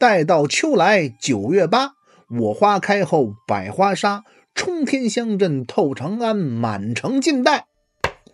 待到秋来九月八，我花开后百花杀。冲天香阵透长安，满城尽带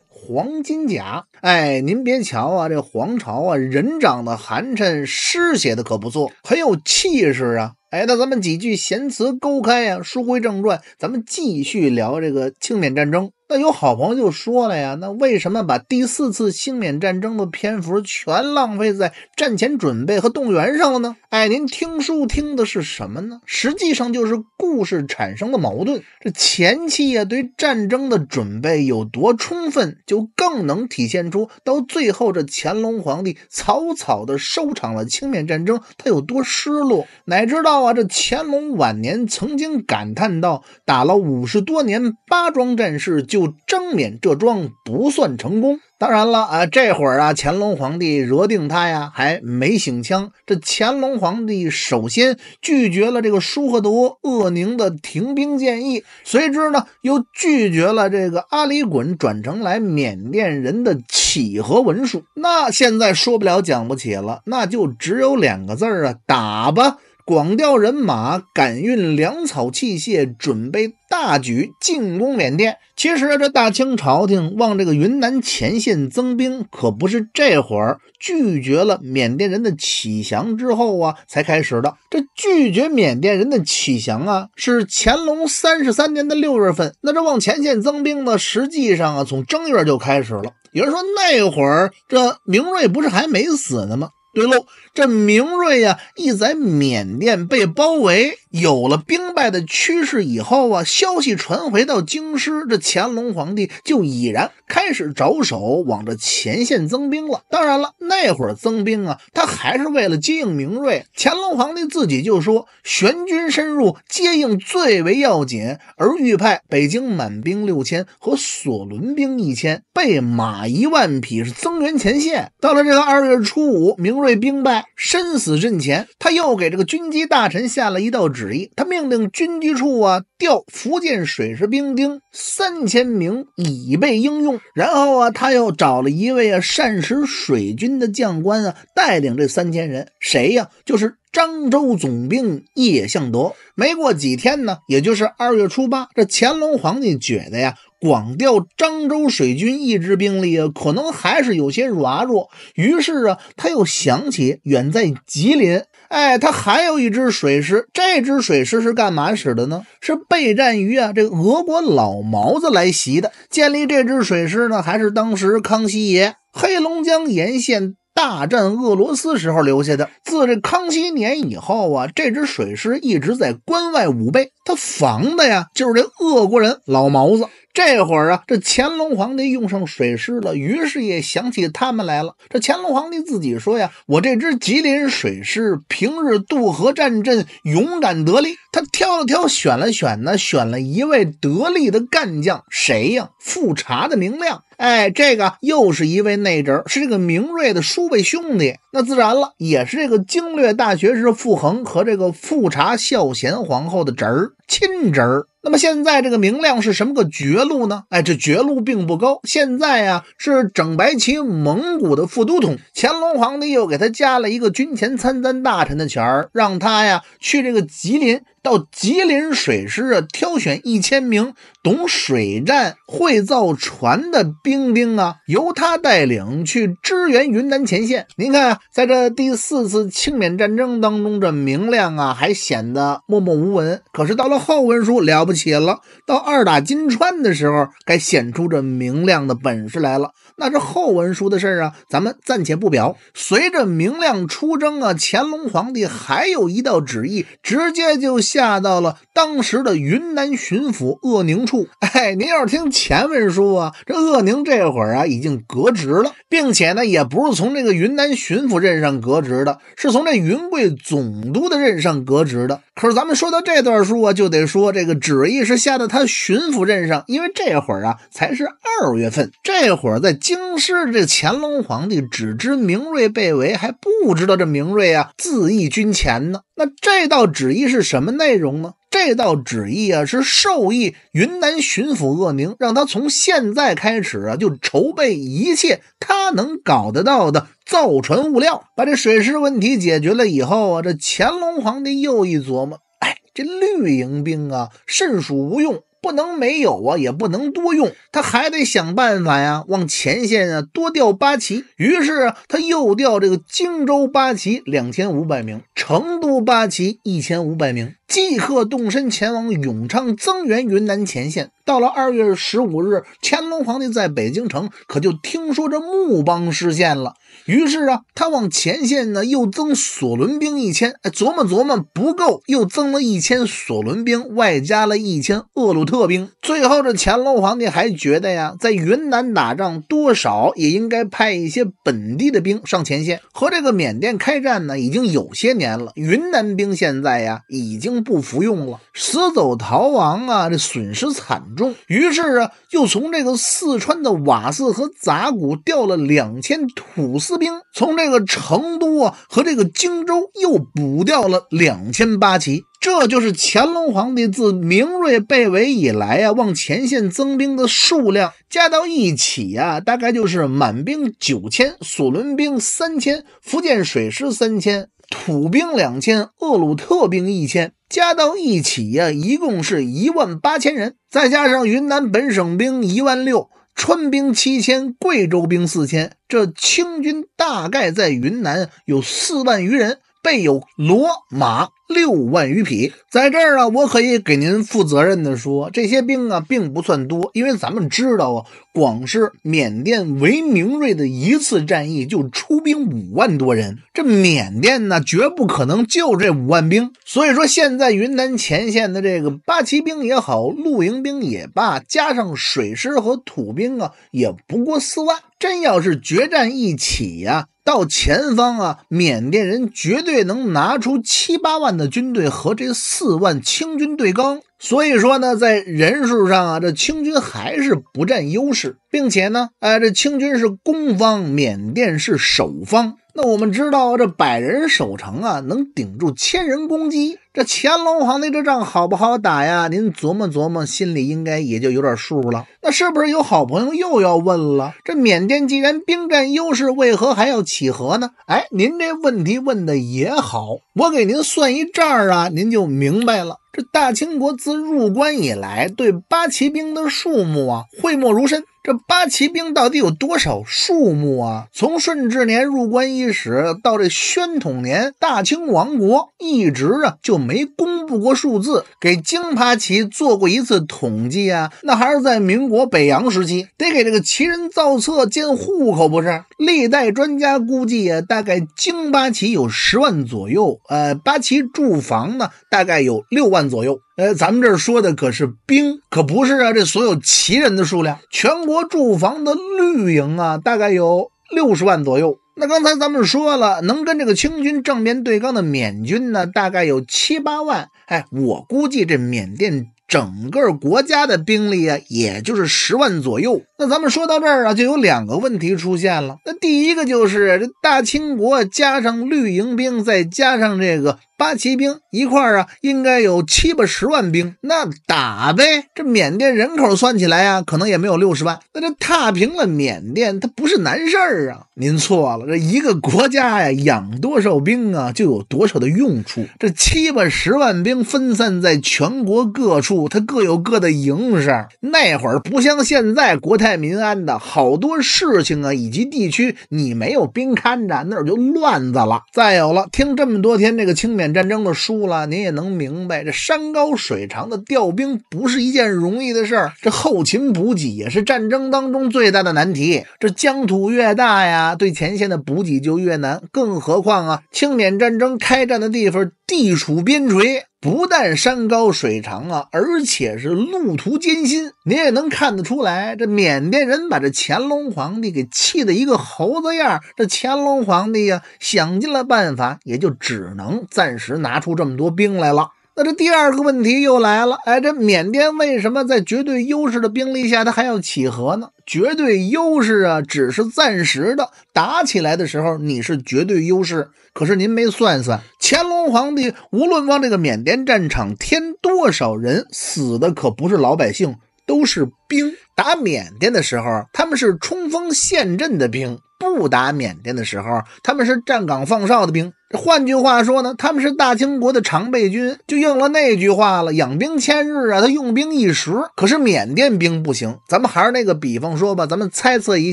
黄金甲。哎，您别瞧啊，这黄巢啊，人长得寒碜，诗写的可不错，很有气势啊。哎，那咱们几句闲词勾开啊，书归正传，咱们继续聊这个清缅战争。那有好朋友就说了呀，那为什么把第四次清缅战争的篇幅全浪费在战前准备和动员上了呢？哎，您听书听的是什么呢？实际上就是故事产生的矛盾。这前期呀，对战争的准备有多充分，就更能体现出到最后这乾隆皇帝草草的收场了清缅战争，他有多失落。哪知道啊，这乾隆晚年曾经感叹道：“打了五十多年八庄战事就。就正免这桩不算成功，当然了啊，这会儿啊，乾隆皇帝惹定他呀，还没醒枪。这乾隆皇帝首先拒绝了这个舒赫德厄宁的停兵建议，随之呢，又拒绝了这个阿里衮转成来缅甸人的乞和文书。那现在说不了，讲不起了，那就只有两个字儿啊，打吧。广调人马，赶运粮草器械，准备大举进攻缅甸。其实啊，这大清朝廷往这个云南前线增兵，可不是这会儿拒绝了缅甸人的起降之后啊才开始的。这拒绝缅甸人的起降啊，是乾隆三十三年的六月份。那这往前线增兵呢，实际上啊，从正月就开始了。有人说那会儿这明瑞不是还没死呢吗？对喽，这明瑞呀，一在缅甸被包围。有了兵败的趋势以后啊，消息传回到京师，这乾隆皇帝就已然开始着手往这前线增兵了。当然了，那会儿增兵啊，他还是为了接应明瑞。乾隆皇帝自己就说：“玄军深入，接应最为要紧。”而预派北京满兵六千和索伦兵一千、备马一万匹，是增援前线。到了这个二月初五，明瑞兵败身死阵前，他又给这个军机大臣下了一道旨。他命令军机处啊调福建水师兵丁三千名以备应用，然后啊他又找了一位啊善使水军的将官啊带领这三千人，谁呀？就是漳州总兵叶向德。没过几天呢，也就是二月初八，这乾隆皇帝觉得呀。广调漳州水军一支兵力啊，可能还是有些软弱。于是啊，他又想起远在吉林，哎，他还有一支水师。这支水师是干嘛使的呢？是备战于啊，这俄国老毛子来袭的。建立这支水师呢，还是当时康熙爷黑龙江沿线大战俄罗斯时候留下的。自这康熙年以后啊，这支水师一直在关外武备，他防的呀，就是这俄国人老毛子。这会儿啊，这乾隆皇帝用上水师了，于是也想起他们来了。这乾隆皇帝自己说呀：“我这支吉林水师平日渡河战阵，勇敢得力。”他挑了挑选了选呢，选了一位得力的干将，谁呀？富察的明亮。哎，这个又是一位内侄，是这个明瑞的叔辈兄弟。那自然了，也是这个经略大学士傅恒和这个富察孝贤皇后的侄儿，亲侄儿。那么现在这个明亮是什么个绝路呢？哎，这绝路并不高。现在啊是整白旗蒙古的副都统，乾隆皇帝又给他加了一个军前参赞大臣的钱儿，让他呀去这个吉林。到吉林水师啊，挑选一千名懂水战、会造船的兵丁啊，由他带领去支援云南前线。您看啊，在这第四次清缅战争当中，这明亮啊还显得默默无闻。可是到了后文书了不起了，到二打金川的时候，该显出这明亮的本事来了。那这后文书的事儿啊，咱们暂且不表。随着明亮出征啊，乾隆皇帝还有一道旨意，直接就。下到了当时的云南巡抚鄂宁处。哎，您要是听前文书啊，这鄂宁这会儿啊已经革职了，并且呢也不是从这个云南巡抚任上革职的，是从这云贵总督的任上革职的。可是咱们说到这段书啊，就得说这个旨意是下到他巡抚任上，因为这会儿啊才是二月份，这会儿在京师这乾隆皇帝只知明瑞被围，还不知道这明瑞啊自缢军前呢。那这道旨意是什么内容呢？这道旨意啊，是授意云南巡抚鄂宁，让他从现在开始啊，就筹备一切他能搞得到的造船物料，把这水师问题解决了以后啊，这乾隆皇帝又一琢磨，哎，这绿营兵啊，甚属无用。不能没有啊，也不能多用，他还得想办法呀，往前线啊多调八旗。于是他又调这个荆州八旗两千五百名，成都八旗一千五百名。即刻动身前往永昌增援云南前线。到了二月十五日，乾隆皇帝在北京城可就听说这木邦失陷了。于是啊，他往前线呢又增索伦兵一千，琢磨琢磨不够，又增了一千索伦兵，外加了一千厄鲁特兵。最后这乾隆皇帝还觉得呀，在云南打仗多少也应该派一些本地的兵上前线。和这个缅甸开战呢，已经有些年了，云南兵现在呀已经。不服用了，死走逃亡啊！这损失惨重。于是啊，又从这个四川的瓦寺和杂谷调了两千土司兵，从这个成都啊和这个荆州又补调了两千八旗。这就是乾隆皇帝自明瑞被围以来啊，往前线增兵的数量加到一起啊，大概就是满兵九千，索伦兵三千，福建水师三千，土兵两千，厄鲁特兵一千。加到一起呀，一共是一万八千人，再加上云南本省兵一万六，川兵七千，贵州兵四千，这清军大概在云南有四万余人，备有骡马。六万余匹，在这儿啊，我可以给您负责任的说，这些兵啊，并不算多，因为咱们知道啊，光是缅甸韦明瑞的一次战役就出兵五万多人，这缅甸呢，绝不可能就这五万兵，所以说现在云南前线的这个八旗兵也好，露营兵也罢，加上水师和土兵啊，也不过四万，真要是决战一起呀，到前方啊，缅甸人绝对能拿出七八万。的军队和这四万清军对刚，所以说呢，在人数上啊，这清军还是不占优势，并且呢，哎，这清军是攻方，缅甸是守方。那我们知道这百人守城啊，能顶住千人攻击。这乾隆皇帝这仗好不好打呀？您琢磨琢磨，心里应该也就有点数了。那是不是有好朋友又要问了？这缅甸既然兵占优势，为何还要起和呢？哎，您这问题问的也好，我给您算一账啊，您就明白了。这大清国自入关以来，对八旗兵的数目啊讳莫如深。这八旗兵到底有多少数目啊？从顺治年入关伊始到这宣统年，大清王国一直啊就没公布过数字。给京八旗做过一次统计啊，那还是在民国北洋时期，得给这个旗人造册建户口，不是？历代专家估计啊，大概京八旗有十万左右。呃，八旗驻防呢，大概有六万。左右，呃，咱们这儿说的可是兵，可不是啊。这所有旗人的数量，全国驻防的绿营啊，大概有六十万左右。那刚才咱们说了，能跟这个清军正面对刚的缅军呢，大概有七八万。哎，我估计这缅甸整个国家的兵力啊，也就是十万左右。那咱们说到这儿啊，就有两个问题出现了。那第一个就是这大清国加上绿营兵，再加上这个。八旗兵一块儿啊，应该有七八十万兵，那打呗。这缅甸人口算起来啊，可能也没有六十万，那这踏平了缅甸，它不是难事儿啊。您错了，这一个国家呀，养多少兵啊，就有多少的用处。这七八十万兵分散在全国各处，它各有各的营生。那会儿不像现在国泰民安的，好多事情啊，以及地区，你没有兵看着，那就乱子了。再有了，听这么多天这个清缅。战争的输了，您也能明白，这山高水长的调兵不是一件容易的事儿。这后勤补给也是战争当中最大的难题。这疆土越大呀，对前线的补给就越难。更何况啊，清缅战争开战的地方地处边陲。不但山高水长啊，而且是路途艰辛。您也能看得出来，这缅甸人把这乾隆皇帝给气得一个猴子样。这乾隆皇帝呀，想尽了办法，也就只能暂时拿出这么多兵来了。那这第二个问题又来了，哎，这缅甸为什么在绝对优势的兵力下，他还要起和呢？绝对优势啊，只是暂时的。打起来的时候你是绝对优势，可是您没算算。乾隆皇帝无论往这个缅甸战场添多少人，死的可不是老百姓，都是兵。打缅甸的时候，他们是冲锋陷阵的兵；不打缅甸的时候，他们是站岗放哨的兵。换句话说呢，他们是大清国的常备军，就应了那句话了：养兵千日啊，他用兵一时。可是缅甸兵不行，咱们还是那个比方说吧，咱们猜测一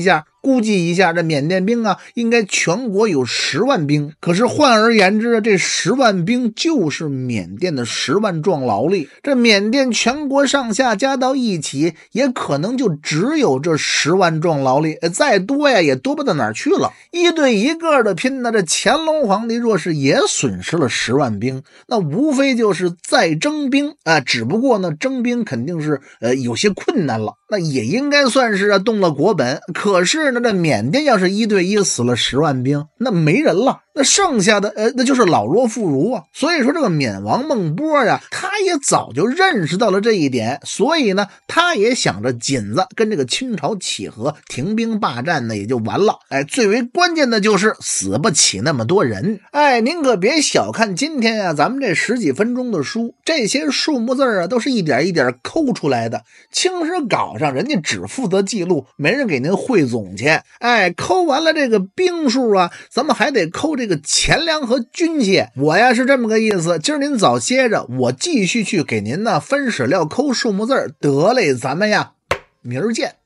下。估计一下，这缅甸兵啊，应该全国有十万兵。可是换而言之啊，这十万兵就是缅甸的十万壮劳力。这缅甸全国上下加到一起，也可能就只有这十万壮劳力。再多呀，也多不到哪去了。一对一个的拼呢，这乾隆皇帝若是也损失了十万兵，那无非就是再征兵啊。只不过呢，征兵肯定是呃有些困难了，那也应该算是啊动了国本。可是。那这缅甸要是一对一死了十万兵，那没人了。那剩下的，呃，那就是老弱妇孺啊。所以说，这个缅王孟波呀，他也早就认识到了这一点，所以呢，他也想着紧子跟这个清朝起和停兵霸占呢，也就完了。哎，最为关键的就是死不起那么多人。哎，您可别小看今天啊，咱们这十几分钟的书，这些数目字啊，都是一点一点抠出来的。青史稿上人家只负责记录，没人给您汇总去。哎，抠完了这个兵数啊，咱们还得抠这。这个钱粮和军械，我呀是这么个意思。今儿您早歇着，我继续去给您呢分史料、抠数目字儿。得嘞，咱们呀，明儿见。